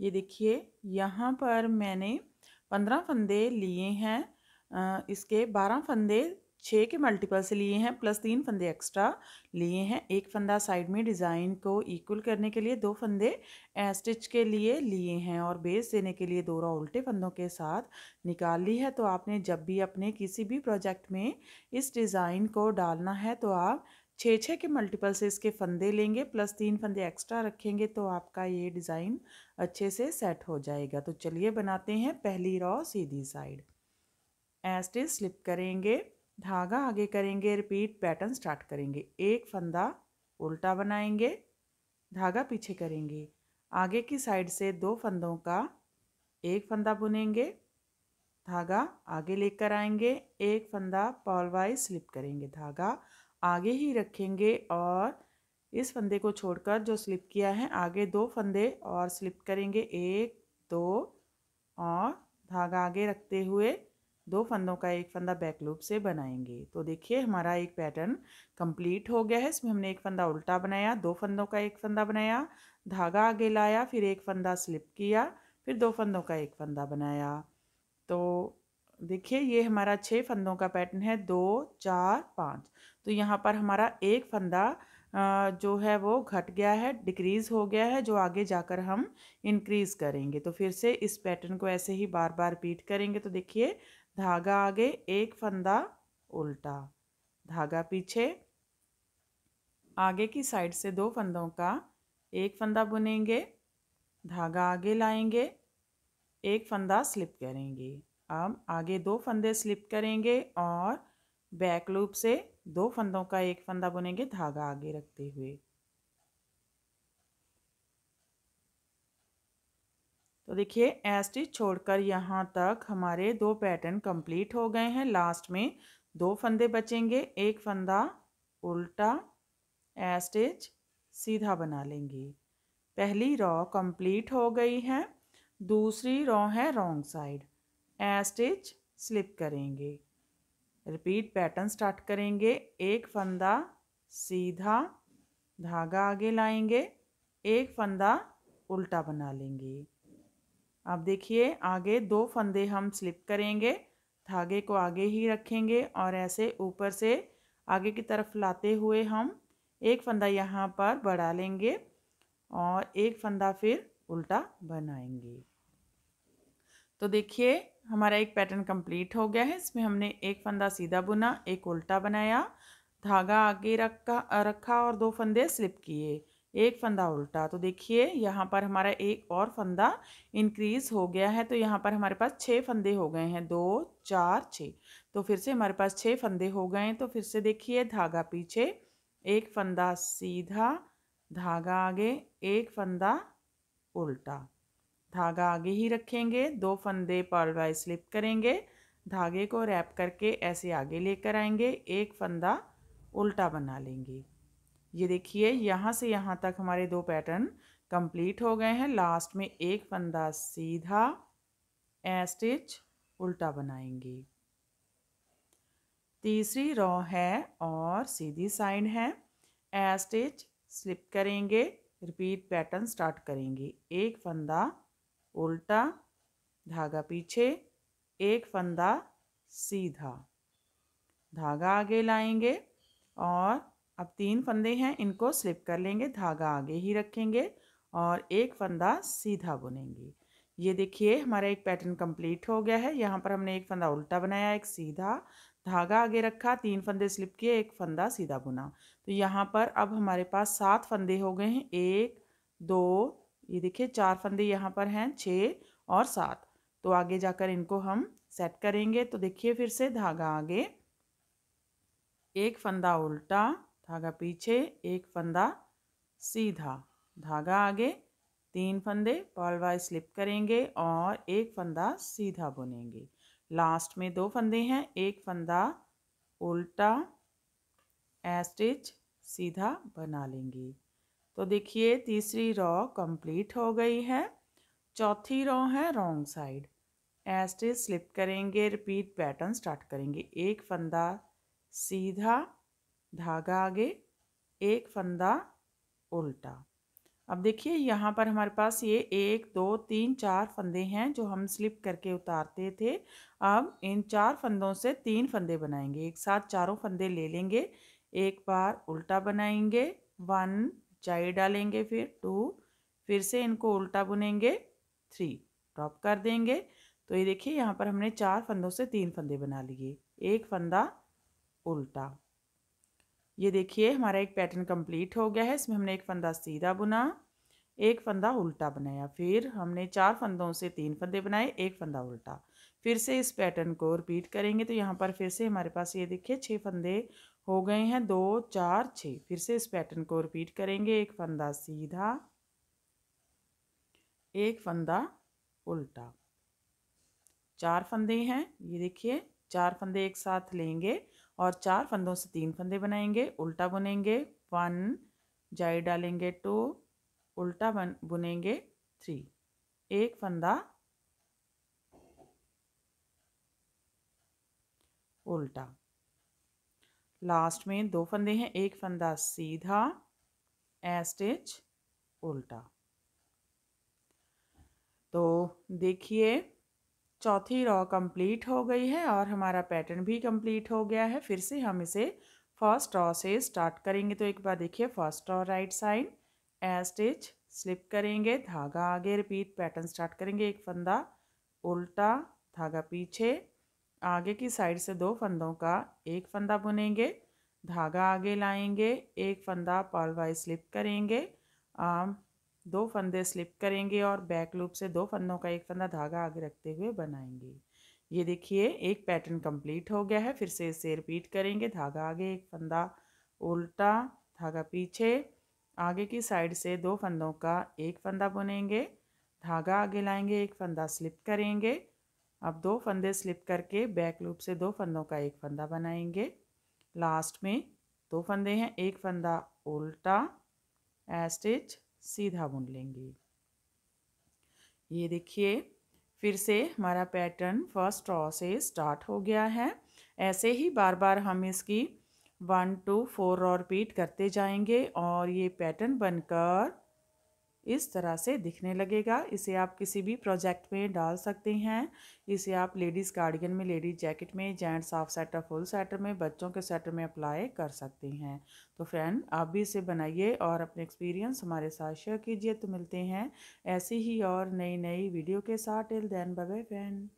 ये देखिए यहाँ पर मैंने पंद्रह फंदे लिए हैं इसके बारह फंदे छः के मल्टीपल से लिए हैं प्लस तीन फंदे एक्स्ट्रा लिए हैं एक फंदा साइड में डिज़ाइन को इक्वल करने के लिए दो फंदे स्टिच के लिए लिए हैं और बेस देने के लिए दोरा उल्टे फंदों के साथ निकाल ली है तो आपने जब भी अपने किसी भी प्रोजेक्ट में इस डिज़ाइन को डालना है तो आप छः छः के मल्टीपल से इसके फंदे लेंगे प्लस तीन फंदे एक्स्ट्रा रखेंगे तो आपका ये डिज़ाइन अच्छे से सेट हो जाएगा तो चलिए बनाते हैं पहली रॉ सीधी साइड एस्टिच स्लिप करेंगे धागा आगे करेंगे रिपीट पैटर्न स्टार्ट करेंगे एक फंदा उल्टा बनाएंगे धागा पीछे करेंगे आगे की साइड से दो फंदों का एक फंदा बुनेंगे धागा आगे लेकर आएंगे एक फंदा पॉल वाइज स्लिप करेंगे धागा आगे ही रखेंगे और इस फंदे को छोड़कर जो स्लिप किया है आगे दो फंदे और स्लिप करेंगे एक दो और धागा आगे रखते हुए दो फंदों का एक फंदा बैक लूप से बनाएंगे तो देखिए हमारा एक पैटर्न कंप्लीट हो गया है इसमें हमने एक फंदा उल्टा बनाया दो फंदों का एक फंदा बनाया धागा आगे लाया फिर एक फंदा स्लिप किया फिर दो फंदों का एक फंदा बनाया तो देखिए ये हमारा छः फंदों का पैटर्न है दो चार पाँच तो यहाँ पर हमारा एक फंदा जो है वो घट गया है डिक्रीज़ हो गया है जो आगे जाकर हम इंक्रीज़ करेंगे तो फिर से इस पैटर्न को ऐसे ही बार बार रिपीट करेंगे तो देखिए धागा आगे एक फंदा उल्टा धागा पीछे आगे की साइड से दो फंदों का एक फंदा बुनेंगे धागा आगे लाएंगे एक फंदा स्लिप करेंगे अब आगे दो फंदे स्लिप करेंगे और बैक लूप से दो फंदों का एक फंदा बुनेंगे धागा आगे रखते हुए तो देखिए एस्टिच छोड़कर यहाँ तक हमारे दो पैटर्न कंप्लीट हो गए हैं लास्ट में दो फंदे बचेंगे एक फंदा उल्टा एस्टिच सीधा बना लेंगे पहली रॉ कंप्लीट हो गई है दूसरी रॉ है रॉन्ग साइड स्टिच स्लिप करेंगे रिपीट पैटर्न स्टार्ट करेंगे एक फंदा सीधा धागा आगे लाएंगे एक फंदा उल्टा बना लेंगे अब देखिए आगे दो फंदे हम स्लिप करेंगे धागे को आगे ही रखेंगे और ऐसे ऊपर से आगे की तरफ लाते हुए हम एक फंदा यहाँ पर बढ़ा लेंगे और एक फंदा फिर उल्टा बनाएंगे तो देखिए हमारा एक पैटर्न कंप्लीट हो गया है इसमें हमने एक फंदा सीधा बुना एक उल्टा बनाया धागा आगे रखा रखा और दो फंदे स्लिप किए एक फंदा उल्टा तो देखिए यहाँ पर हमारा एक और फंदा इंक्रीज़ हो गया है तो यहाँ पर हमारे पास छः फंदे हो गए हैं दो चार छः तो फिर से हमारे पास छः फंदे हो गए हैं तो फिर से देखिए धागा पीछे एक फंदा सीधा धागा आगे एक फंदा उल्टा धागा आगे ही रखेंगे दो फंदे पालवा स्लिप करेंगे धागे को रैप करके ऐसे आगे लेकर आएंगे एक फंदा उल्टा बना लेंगे ये देखिए यहाँ से यहाँ तक हमारे दो पैटर्न कंप्लीट हो गए हैं लास्ट में एक फंदा सीधा ए स्टिच उल्टा बनाएंगे तीसरी रॉ है और सीधी साइड है ए स्टिच स्लिप करेंगे रिपीट पैटर्न स्टार्ट करेंगे एक फंदा उल्टा धागा पीछे एक फंदा सीधा धागा आगे लाएंगे और अब तीन फंदे हैं इनको स्लिप कर लेंगे धागा आगे ही रखेंगे और एक फंदा सीधा बुनेंगे ये देखिए हमारा एक पैटर्न कंप्लीट हो गया है यहाँ पर हमने एक फंदा उल्टा बनाया एक सीधा धागा आगे रखा तीन फंदे स्लिप किए एक फंदा सीधा बुना तो यहाँ पर अब हमारे पास सात फंदे हो गए हैं एक दो ये देखिए चार फंदे यहाँ पर हैं छः और सात तो आगे जाकर इनको हम सेट करेंगे तो देखिए फिर से धागा आगे एक फंदा उल्टा धागा पीछे एक फंदा सीधा धागा आगे तीन फंदे पॉल वाइज स्लिप करेंगे और एक फंदा सीधा बुनेंगे लास्ट में दो फंदे हैं एक फंदा उल्टा एस्टिच सीधा बना लेंगे तो देखिए तीसरी रॉ कंप्लीट हो गई है चौथी रॉ है रॉन्ग साइड ऐसे स्लिप करेंगे रिपीट पैटर्न स्टार्ट करेंगे एक फंदा सीधा धागा आगे एक फंदा उल्टा अब देखिए यहाँ पर हमारे पास ये एक दो तीन चार फंदे हैं जो हम स्लिप करके उतारते थे अब इन चार फंदों से तीन फंदे बनाएंगे एक साथ चारों फंदे ले लेंगे एक बार उल्टा बनाएंगे वन चाय डालेंगे फिर टू फिर से इनको उल्टा बुनेंगे थ्री टॉप कर देंगे तो ये देखिए यहाँ पर हमने चार फंदों से तीन फंदे बना लिए एक फंदा उल्टा ये देखिए हमारा एक पैटर्न कंप्लीट हो गया है इसमें हमने एक फंदा सीधा बुना एक फंदा उल्टा बनाया फिर हमने चार फंदों से तीन फंदे बनाए एक फंदा उल्टा फिर से इस पैटर्न को रिपीट करेंगे तो यहाँ पर फिर से हमारे पास ये देखिए छः फंदे हो गए हैं दो चार छः फिर से इस पैटर्न को रिपीट करेंगे एक फंदा सीधा एक फंदा उल्टा चार फंदे हैं ये देखिए चार फंदे एक साथ लेंगे और चार फंदों से तीन फंदे बनाएंगे उल्टा बुनेंगे वन जाई डालेंगे टू उल्टा बन बुनेंगे थ्री एक फंदा उल्टा लास्ट में दो फंदे हैं एक फंदा सीधा ए स्टिच उल्टा तो देखिए चौथी रॉ कंप्लीट हो गई है और हमारा पैटर्न भी कंप्लीट हो गया है फिर से हम इसे फर्स्ट रॉ से स्टार्ट करेंगे तो एक बार देखिए first row right side a stitch slip करेंगे धागा आगे रिपीट पैटर्न स्टार्ट करेंगे एक फंदा उल्टा धागा पीछे आगे की साइड से दो फंदों का एक फंदा बुनेंगे धागा आगे लाएंगे एक फंदा पॉल वाइज स्लिप करेंगे आम दो फंदे स्लिप करेंगे और बैक लूप से दो फंदों का एक फंदा धागा आगे रखते हुए बनाएंगे ये देखिए एक पैटर्न कंप्लीट हो गया है फिर से इसे रिपीट करेंगे धागा आगे एक फंदा उल्टा धागा पीछे आगे की साइड से दो फंदों का एक फंदा बुनेंगे धागा आगे लाएंगे एक फंदा स्लिप करेंगे अब दो फंदे स्लिप करके बैक लूप से दो फंदों का एक फंदा बनाएंगे लास्ट में दो फंदे हैं एक फंदा उल्टा एस्टिच सीधा बुन लेंगे ये देखिए फिर से हमारा पैटर्न फर्स्ट रॉ से स्टार्ट हो गया है ऐसे ही बार बार हम इसकी one two four row repeat करते जाएंगे और ये पैटर्न बनकर इस तरह से दिखने लगेगा इसे आप किसी भी प्रोजेक्ट में डाल सकते हैं इसे आप लेडीज़ गार्डियन में लेडीज़ जैकेट में gents half sweater full sweater में बच्चों के सेटर में अप्लाई कर सकते हैं तो फ्रेंड आप भी इसे बनाइए और अपने एक्सपीरियंस हमारे साथ शेयर कीजिए तो मिलते हैं ऐसी ही और नई नई वीडियो के साथ टिल देन बाय फ्रेंड